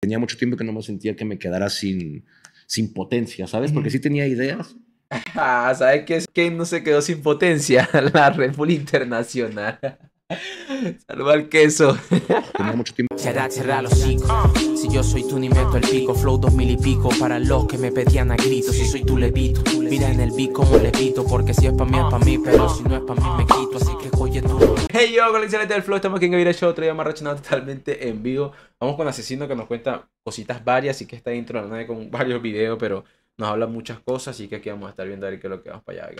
Tenía mucho tiempo que no me sentía que me quedara sin, sin potencia, ¿sabes? Porque sí tenía ideas. Ah, ¿sabes qué? Es que no se quedó sin potencia la Red Bull Internacional. Salva el queso. Tenía mucho tiempo. da cerrar los cinco. Si yo soy tú, ni meto el pico. Flow dos mil y pico para los que me pedían a gritos. Si soy tu levito, mira en el beat como levito. Porque si es pa' mí, es pa' mí. Pero si no es pa' mí, me quito. Así que coye tú. Hey yo, colecciones del Flow. Estamos aquí en Gaviria Show. Otro día más reaccionado totalmente en vivo. Vamos con Asesino que nos cuenta cositas varias. Y que está dentro de la con varios videos, pero nos habla muchas cosas. Así que aquí vamos a estar viendo a ver qué es lo que vamos para allá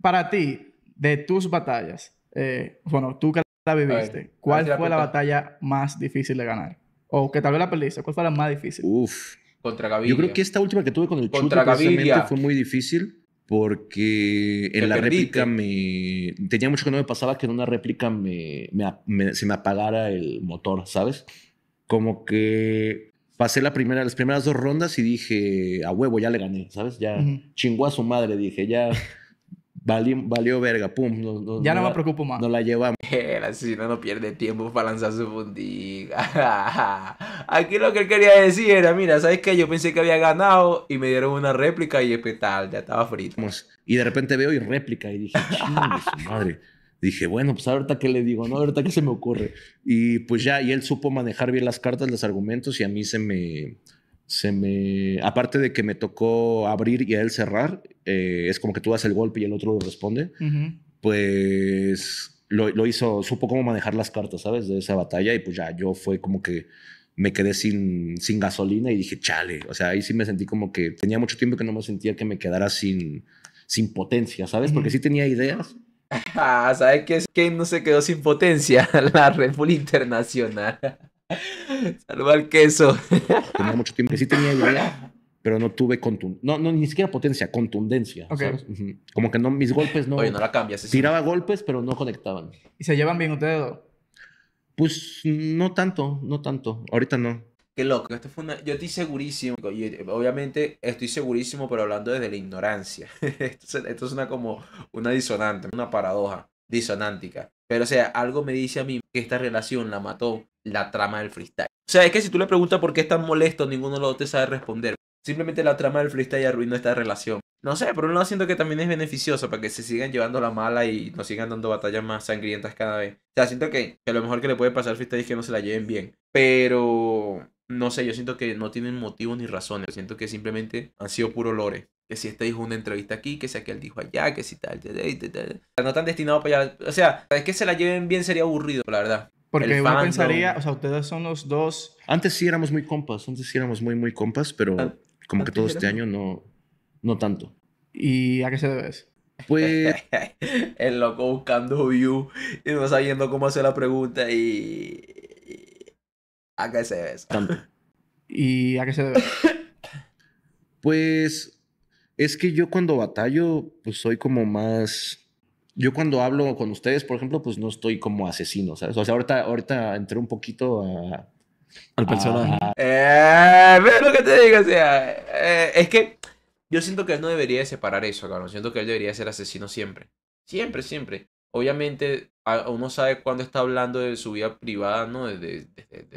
para ti, de tus batallas, eh, bueno, tú que la viviste, ¿cuál fue la, batalla más difícil de ganar? O que tal vez la perdiste, ¿cuál fue la más difícil? Uf. Contra Gaviria. Yo creo que esta última que tuve con el Contra fue muy difícil porque en la réplica me... Tenía mucho que no me pasaba que en una réplica me, se me apagara el motor, ¿sabes? Como que pasé la primera, las primeras dos rondas y dije, a huevo, ya le gané, ¿sabes? Ya chingó a su madre, dije, ya... Valió, verga, pum. ya no me preocupo más. no la llevamos. si no no pierde tiempo para lanzar su fundiga. Aquí lo que él quería decir era, mira, ¿sabes qué? Yo pensé que había ganado y me dieron una réplica y tal, ya estaba frito. Y de repente veo y réplica y dije, su madre. Dije, bueno, pues ahorita qué le digo, no, ahorita qué se me ocurre. Y pues ya, y él supo manejar bien las cartas, los argumentos y a mí se me se me. Aparte de que me tocó abrir y a él cerrar, eh, es como que tú das el golpe y el otro responde. Pues lo, lo, hizo, supo cómo manejar las cartas, ¿sabes? De esa batalla. Y pues ya yo fue como que me quedé sin, sin gasolina y dije, chale. O sea, ahí sí me sentí como que tenía mucho tiempo que no me sentía que me quedara sin, sin potencia, ¿sabes? Porque sí tenía ideas. Ah, ¿sabes qué? Que no se quedó sin potencia, la Red Bull Internacional. Salvar queso. Tenía mucho tiempo. tenía pero no tuve contundencia. No, ni siquiera potencia, contundencia. Como que no, mis golpes no. no la cambias. Tiraba golpes, pero no conectaban. ¿Y se llevan bien ustedes Pues no tanto, no tanto. Ahorita no. Qué loco. Yo estoy segurísimo. Y obviamente estoy segurísimo, pero hablando desde la ignorancia. esto, esto suena como una disonante, una paradoja disonántica. Pero, o sea, algo me dice a mí que esta relación la mató la trama del freestyle. O sea, es que si tú le preguntas por qué es tan molesto, ninguno de los dos te sabe responder. Simplemente la trama del freestyle arruinó esta relación. No sé, por un lado siento que también es beneficioso para que se sigan llevando la mala y nos sigan dando batallas más sangrientas cada vez. O sea, siento que, que lo mejor que le puede pasar al freestyle es que no se la lleven bien. Pero no sé, yo siento que no tienen motivos ni razones. siento que simplemente han sido puro lore. Que si este dijo una entrevista aquí, que si aquel dijo allá, que si tal, tal, tal, tal. No están destinados para allá. O sea, es que se la lleven bien sería aburrido, la verdad. Porque yo pensaría, o sea, ustedes son los dos. Antes sí éramos muy compas, antes sí éramos muy, muy compas, pero ah, como que todo este año no, no tanto. ¿Y a qué se debe eso? Pues. El loco buscando view y no sabiendo cómo hacer la pregunta y. ¿A qué se debe eso? ¿Y a qué se debe? pues es que yo cuando batallo, pues soy como más... Yo cuando hablo con ustedes, por ejemplo, pues no estoy como asesino, ¿sabes? O sea, ahorita, ahorita entré un poquito a... Al personaje. Eh, lo que te digo, o sea, eh, es que yo siento que él no debería separar eso, cabrón. Siento que él debería ser asesino siempre. Siempre, siempre obviamente uno sabe cuándo está hablando de su vida privada, ¿no? Desde,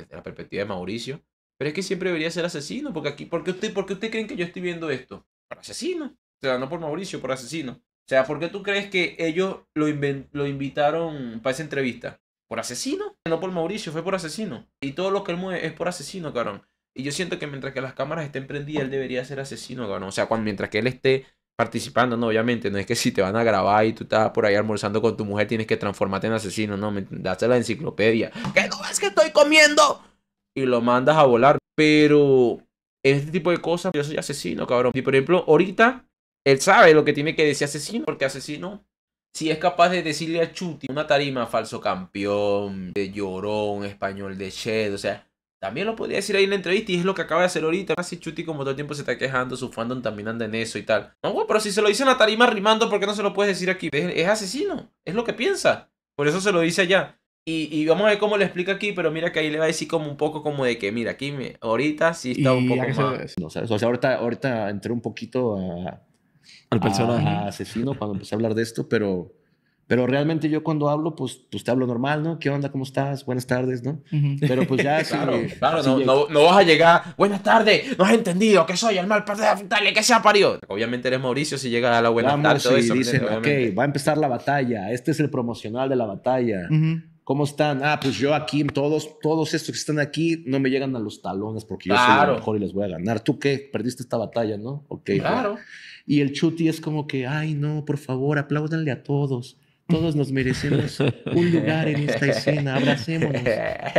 la perspectiva de Mauricio. Pero es que siempre debería ser asesino, porque aquí, ¿por qué usted, porque creen que yo estoy viendo esto? Por asesino. O sea, no por Mauricio, por asesino. O sea, ¿por qué tú crees que ellos lo, lo invitaron para esa entrevista? ¿Por asesino? No por Mauricio, fue por asesino. Y todo lo que él mueve es por asesino, cabrón. Y yo siento que mientras que las cámaras estén prendidas, él debería ser asesino, cabrón. O sea, mientras que él esté participando, no, obviamente, no es que si te van a grabar y tú estás por ahí almorzando con tu mujer, tienes que transformarte en asesino, no, me das la enciclopedia, que no es que estoy comiendo y lo mandas a volar, pero este tipo de cosas yo soy asesino, cabrón. Y por ejemplo, ahorita él sabe lo que tiene que decir asesino, porque asesino si es capaz de decirle a Chuti una tarima falso campeón, de llorón, español de shed, o sea, también lo podría decir ahí en la entrevista y es lo que acaba de hacer ahorita. Así Chuti como todo el tiempo se está quejando, su fandom también anda en eso y tal. No, pero si se lo dice en la tarima rimando, ¿por qué no se lo puedes decir aquí? Es, asesino, es lo que piensa. Por eso se lo dice allá. Y, y, vamos a ver cómo le explica aquí, pero mira que ahí le va a decir como un poco como de que, mira, aquí me, ahorita sí está un poco O sea, ahorita, ahorita entré un poquito a, al personaje asesino cuando empecé a hablar de esto, pero pero realmente yo cuando hablo, pues, pues te hablo normal, ¿no? ¿Qué onda? ¿Cómo estás? Buenas tardes, ¿no? Pero pues ya... claro, claro, no, vas a llegar, buenas tardes, no has entendido que soy el mal perdido, que sea, ha parido. Obviamente eres Mauricio si llega a la buena Vamos tarde. Y dicen, ok, va a empezar la batalla, este es el promocional de la batalla. ¿Cómo están? Ah, pues yo aquí, todos, todos estos que están aquí no me llegan a los talones porque yo soy el mejor y les voy a ganar. ¿Tú qué? Perdiste esta batalla, ¿no? Ok. Claro. Y el Chuti es como que, ay, no, por favor, apláudanle a todos. Todos nos merecemos un lugar en esta escena. Abracémonos.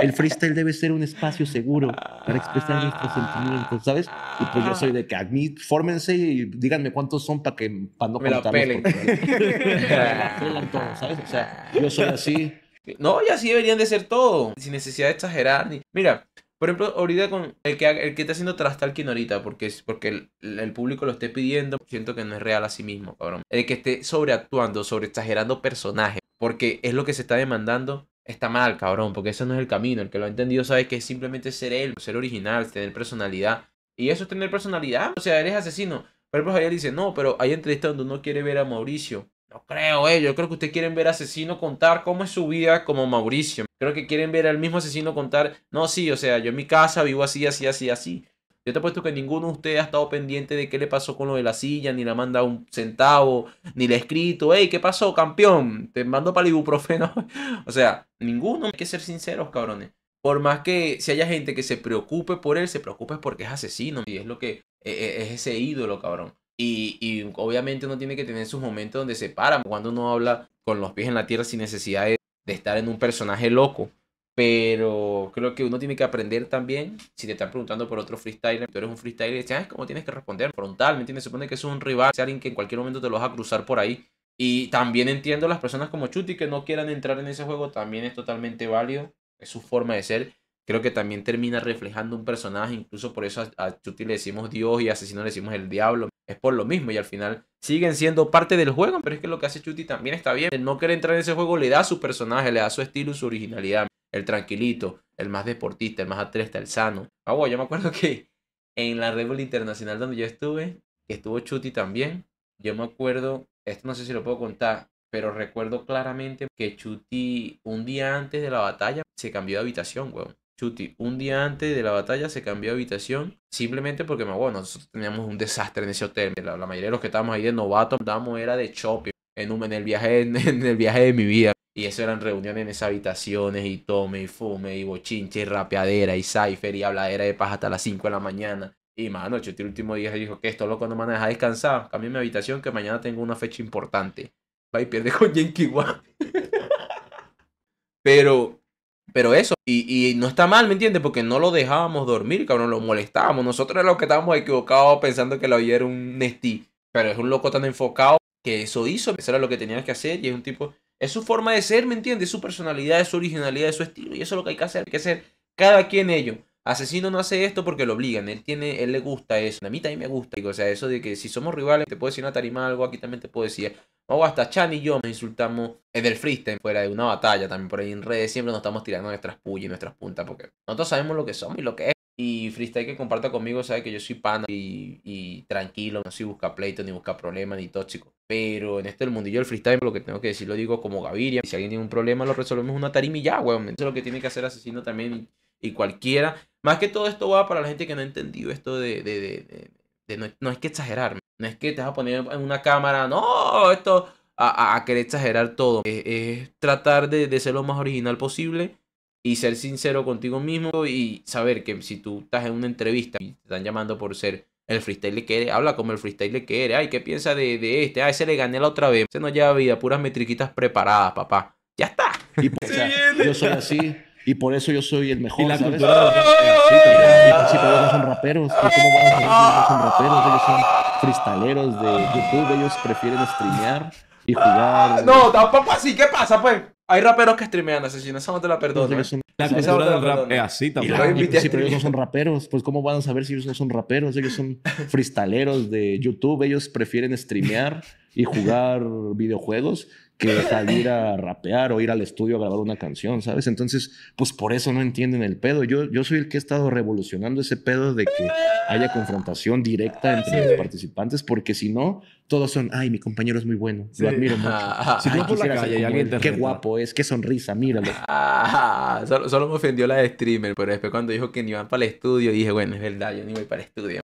El freestyle debe ser un espacio seguro para expresar nuestros sentimientos, ¿sabes? Y pues yo soy de que a fórmense y díganme cuántos son para que para no me la pelen. todo, ¿sabes? O sea, yo soy así. No, y así deberían de ser todos, sin necesidad de exagerar. Ni... Mira, por ejemplo, ahorita con el que, el que está haciendo trastalking ahorita, porque, porque el, público lo esté pidiendo, siento que no es real a sí mismo, cabrón. El que esté sobreactuando, sobre exagerando personajes, porque es lo que se está demandando, está mal, cabrón, porque eso no es el camino. El que lo ha entendido sabe que es simplemente ser él, ser original, tener personalidad. Y eso es tener personalidad, o sea, eres asesino. Por ejemplo, Javier dice, no, pero hay entrevistas donde uno quiere ver a Mauricio no creo, eh. Yo creo que ustedes quieren ver a Asesino contar cómo es su vida como Mauricio. Creo que quieren ver al mismo Asesino contar, no, sí, o sea, yo en mi casa vivo así, así, así, así. Yo te puesto que ninguno de ustedes ha estado pendiente de qué le pasó con lo de la silla, ni le ha mandado un centavo, ni le ha escrito, hey, ¿qué pasó, campeón? Te mando para el o sea, ninguno. Hay que ser sinceros, cabrones. Por más que si haya gente que se preocupe por él, se preocupe porque es asesino. Y es lo que e, e, es ese ídolo, cabrón. Y, obviamente uno tiene que tener sus momentos donde se para, cuando uno habla con los pies en la tierra sin necesidad de, estar en un personaje loco. Pero creo que uno tiene que aprender también, si te están preguntando por otro freestyler, tú eres un freestyler, y ¿sabes ah, cómo tienes que responder? Frontal, ¿me entiendes? Supone que es un rival, es alguien que en cualquier momento te lo vas a cruzar por ahí. Y también entiendo las personas como Chuti que no quieran entrar en ese juego, también es totalmente válido, es su forma de ser. Creo que también termina reflejando un personaje, incluso por eso a, a Chuti le decimos Dios y a Asesino le decimos el diablo es por lo mismo y al final siguen siendo parte del juego, pero es que lo que hace Chuti también está bien. El no querer entrar en ese juego le da a su personaje, le da su estilo su originalidad. El tranquilito, el más deportista, el más atleta, el sano. Ah, bueno, yo me acuerdo que en la Red Internacional donde yo estuve, que estuvo Chuti también, yo me acuerdo, esto no sé si lo puedo contar, pero recuerdo claramente que Chuti un día antes de la batalla se cambió de habitación, weón un día antes de la batalla se cambió de habitación simplemente porque, bueno, nosotros teníamos un desastre en ese hotel. La, mayoría de los que estábamos ahí de novatos, damos era de shopping en, el viaje, en, el viaje de mi vida. Y eso eran reuniones en esas habitaciones y tome y fume y bochinche y rapeadera y cipher y habladera de paz hasta las 5 de la mañana. Y más Chuti el último día dijo que esto loco no me van a dejar descansar. Cambié mi habitación que mañana tengo una fecha importante. Va y pierde con Yankee Pero pero eso, y, no está mal, ¿me entiendes? Porque no lo dejábamos dormir, cabrón, lo molestábamos. Nosotros era los que estábamos equivocados pensando que la oía era un Nestí. Pero es un loco tan enfocado que eso hizo, eso era lo que tenías que hacer y es un tipo, es su forma de ser, ¿me entiendes? Es su personalidad, es su originalidad, es su estilo y eso es lo que hay que hacer, hay que hacer cada quien ello. Asesino no hace esto porque lo obligan, él tiene, él le gusta eso, a mí también me gusta, o sea, eso de que si somos rivales te puedo decir una tarima algo, aquí también te puedo decir, o hasta Chan y yo nos insultamos en eh, del freestyle, fuera de una batalla, también por ahí en redes, siempre nos estamos tirando nuestras pullas y nuestras puntas, porque nosotros sabemos lo que somos y lo que es. Y freestyle que comparta conmigo sabe que yo soy pana y, tranquilo, no soy busca pleito, ni busca problemas, ni tóxico. Pero en este el mundillo del freestyle, lo que tengo que decir lo digo como Gaviria. Si alguien tiene un problema, lo resolvemos una tarima y ya, weón. Eso es lo que tiene que hacer Asesino también y, cualquiera. Más que todo esto va para la gente que no ha entendido esto de, no, es hay que exagerarme, no es que te vas a poner en una cámara, no, esto, a, querer exagerar todo. Es, tratar de, ser lo más original posible y ser sincero contigo mismo y saber que si tú estás en una entrevista y te están llamando por ser el freestyle que eres, habla como el freestyle que eres. Ay, ¿qué piensa de, este? ay ese le gané la otra vez. Se nos lleva vida, puras metriquitas preparadas, papá. Ya está. yo soy así y por eso yo soy el mejor. Y la Sí, cómo a freestaleros de YouTube, ellos prefieren streamear y jugar. Ah, no, tampoco así, ¿qué pasa, pues? Hay raperos que streamean, asesino, Eso no te la perdono. ¿eh? La cultura del rap es así también. Y pero ellos no son raperos, pues ¿cómo van a saber si ellos no son raperos? Ellos son fristaleros de YouTube, ellos prefieren streamear y jugar videojuegos que salir a rapear o ir al estudio a grabar una canción, ¿sabes? Entonces, pues por eso no entienden el pedo. Yo, yo soy el que he estado revolucionando ese pedo de que haya confrontación directa ah, entre los participantes, porque si no, todos son, ay, mi compañero es muy bueno, lo admiro mucho. si no, por la calle Qué guapo es, qué sonrisa, míralo. solo, me ofendió la de streamer, pero después cuando dijo que ni van para el estudio, dije, bueno, es verdad, yo ni voy para el estudio.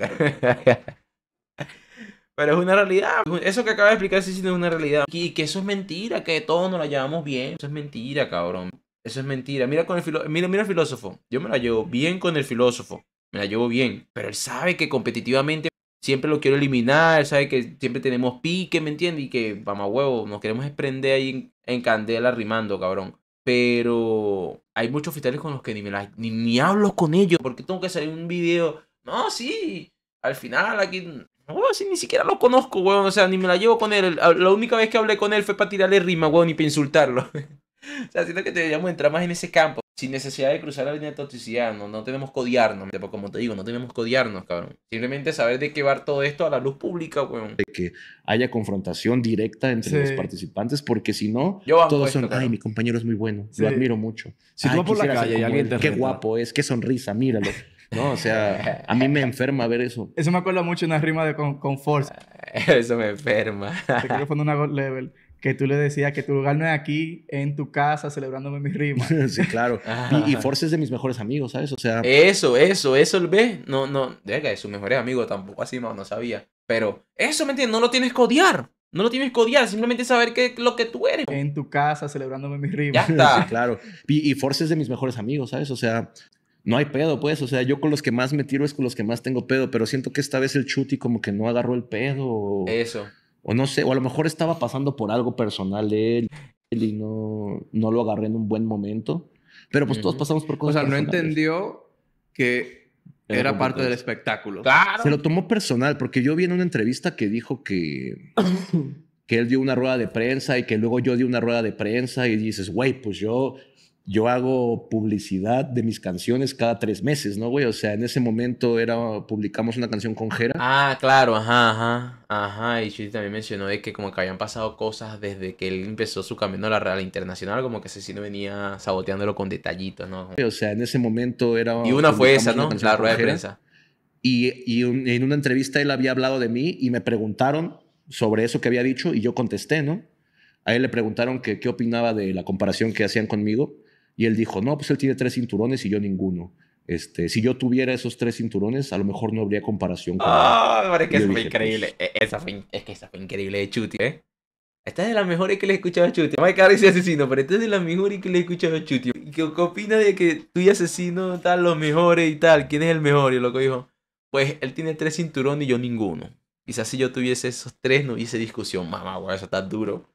Pero es una realidad. Eso que acaba de explicar sí, sí es una realidad. Y que eso es mentira, que todos nos la llevamos bien. Eso es mentira, cabrón. Eso es mentira. Mira con el mira, mira el filósofo. Yo me la llevo bien con el filósofo. Me la llevo bien. Pero él sabe que competitivamente siempre lo quiero eliminar. Él sabe que siempre tenemos pique, ¿me entiendes? Y que vamos a huevo, nos queremos desprender ahí en, candela rimando, cabrón. Pero hay muchos fiscales con los que ni, me ni, ni hablo con ellos. Porque tengo que salir un video. No, sí. Al final aquí Oh, si ni siquiera lo conozco, O sea, ni me la llevo con él. Ah, la única vez que hablé con él fue para tirarle rima, ni y para insultarlo. o sea, siento que deberíamos entrar más en ese campo. Sin necesidad de cruzar la línea de toxicidad. No, no tenemos que odiarnos. Como te digo, no tenemos que odiarnos, cabrón. Simplemente saber de qué va todo esto a la luz pública, De que haya confrontación directa entre los participantes, porque si no, todos son, ay, mi compañero es muy bueno, lo admiro mucho. Si tú vas por la calle y alguien Qué guapo es, qué sonrisa, míralo. ¿no? O sea, a mí me enferma ver eso. Eso me acuerda mucho una rima de con, con Force. Eso me enferma. Te quiero poner una Level que tú le decías que tu lugar no es aquí, en tu casa, celebrándome mis rimas. sí, claro. Y, Force es de mis mejores amigos, ¿sabes? O sea... Eso, eso, eso, ¿ves? No, no, es sus mejor amigo tampoco así, no, no sabía. Pero eso, ¿me entiendes? No lo tienes que odiar. No lo tienes que odiar, simplemente saber qué lo que tú eres. En tu casa, celebrándome mis rimas. Ya está. sí, claro. Y, y Force es de mis mejores amigos, ¿sabes? O sea, no hay pedo, pues. O sea, yo con los que más me tiro es con los que más tengo pedo, pero siento que esta vez el Chuti como que no agarró el pedo. Eso. O no sé, o a lo mejor estaba pasando por algo personal de él, y no, no lo agarré en un buen momento. Pero pues todos pasamos por cosas. O sea, no entendió que era, parte del espectáculo. ¡Claro! Se lo tomó personal, porque yo vi en una entrevista que dijo que. que él dio una rueda de prensa y que luego yo di una rueda de prensa y dices, güey, pues yo yo hago publicidad de mis canciones cada tres meses, ¿no, güey? O sea, en ese momento era, publicamos una canción con Jera. Ah, claro, ajá, ajá, ajá. Y Chuti también mencionó de que como que habían pasado cosas desde que él empezó su camino a la Real Internacional, como que no venía saboteándolo con detallitos, ¿no? O sea, en ese momento era... Y una fue esa, ¿no? La rueda de prensa. Y, y en una entrevista él había hablado de mí y me preguntaron sobre eso que había dicho y yo contesté, ¿no? A él le preguntaron que, qué opinaba de la comparación que hacían conmigo y él dijo, no, pues él tiene tres cinturones y yo ninguno. Este, si yo tuviera esos tres cinturones, a lo mejor no habría comparación con ¡Ah! es que es fue pues, increíble. E, esa es que esa fue increíble de Chuti, ¿eh? Esta es de las mejores que le he escuchado a Chuti. que y Asesino, pero esta es de las mejores que le he escuchado a Chuti. ¿Qué opina de que tú y Asesino están los mejores y tal? ¿Quién es el mejor? Y loco dijo, pues él tiene tres cinturones y yo ninguno. Quizás si yo tuviese esos tres no hubiese discusión. Mamá, güey, eso está duro.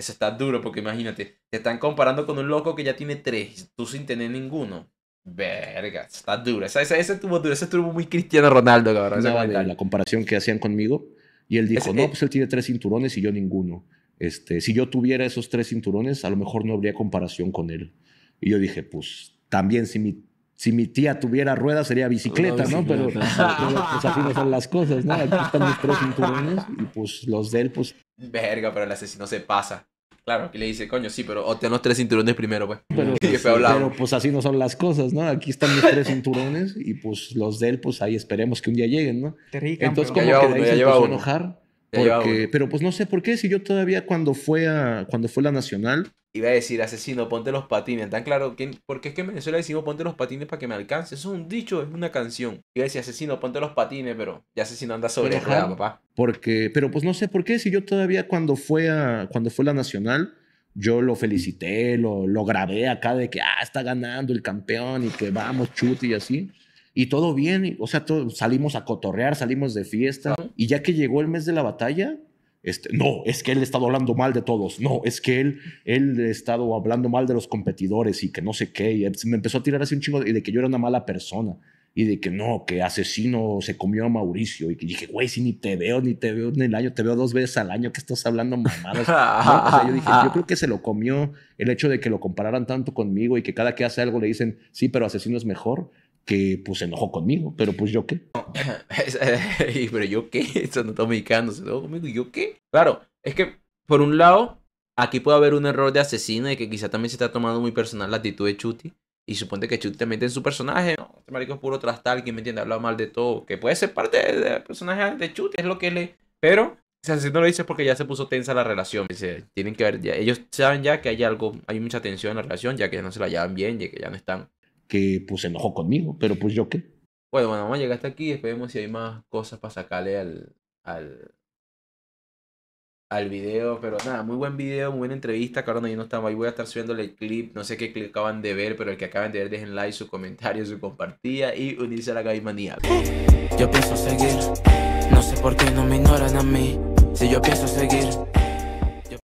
Eso está duro porque imagínate, te están comparando con un loco que ya tiene tres, tú sin tener ninguno. Verga, está duro. Ese, estuvo duro, ese muy Cristiano Ronaldo, cabrón. la, la, comparación que hacían conmigo. Y él dijo, no, eh pues él tiene tres cinturones y yo ninguno. Este, si yo tuviera esos tres cinturones, a lo mejor no habría comparación con él. Y yo dije, pues también si mi si mi tía tuviera ruedas sería bicicleta, ¿no? Pero, pues, pues, así no son las cosas, ¿no? Aquí están mis tres cinturones y pues los de él, pues... Verga, pero el asesino se pasa. Claro, y le dice, coño, sí, pero o los tres cinturones primero, pues. pues pero, pues, así no son las cosas, ¿no? Aquí están mis tres cinturones y pues los de él, pues ahí esperemos que un día lleguen, ¿no? Entonces, como que de se a enojar pero pues no sé por qué, si yo todavía cuando fue a cuando fue la nacional. Iba a decir, asesino, ponte los patines. Tan claro, porque es que en Venezuela decimos ponte los patines para que me alcance. es un dicho, es una canción. Iba a decir, asesino, ponte los patines, pero ya asesino anda sobre el papá. Porque, pero pues no sé por qué, si yo todavía cuando fue a cuando fue la nacional, yo lo felicité, lo, lo grabé acá de que ah, está ganando el campeón y que vamos, chute y así y todo bien, o sea, salimos a cotorrear, salimos de fiesta y ya que llegó el mes de la batalla, este, no, es que él ha estado hablando mal de todos, no, es que él, él ha estado hablando mal de los competidores y que no sé qué, y me empezó a tirar así un chingo de, de que yo era una mala persona y de que no, que asesino se comió a Mauricio y que dije, güey, si ni te veo, ni te veo en el año, te veo dos veces al año que estás hablando mamadas. yo dije, yo creo que se lo comió el hecho de que lo compararan tanto conmigo y que cada que hace algo le dicen, sí, pero asesino es mejor que pues se enojó conmigo, pero pues yo qué. pero yo qué, estando no se enojó conmigo, yo qué. Claro, es que por un lado, aquí puede haber un error de asesino y que quizá también se está tomando muy personal la actitud de Chuti. Y supone que Chuti también tiene su personaje. este marico es puro trastal, que me entiende, habla mal de todo. Que puede ser parte del personaje de Chuti, es lo que le. Pero si no lo dice es porque ya se puso tensa la relación. tienen que ver, ellos saben ya que hay algo, hay mucha tensión en la relación, ya que ya no se la llevan bien, ya que ya no están que pues se enojó conmigo, pero pues yo qué. Bueno, bueno, vamos a llegar hasta aquí, esperemos si hay más cosas para sacarle al, al, al video, pero nada, muy buen video, muy buena entrevista, cabrón, yo no estaba ahí voy a estar subiéndole el clip, no sé qué clip acaban de ver, pero el que acaban de ver dejen like, su comentario, su compartida y unirse a la Gaimanía. Yo pienso seguir, no sé por qué no me ignoran a mí, si yo pienso seguir...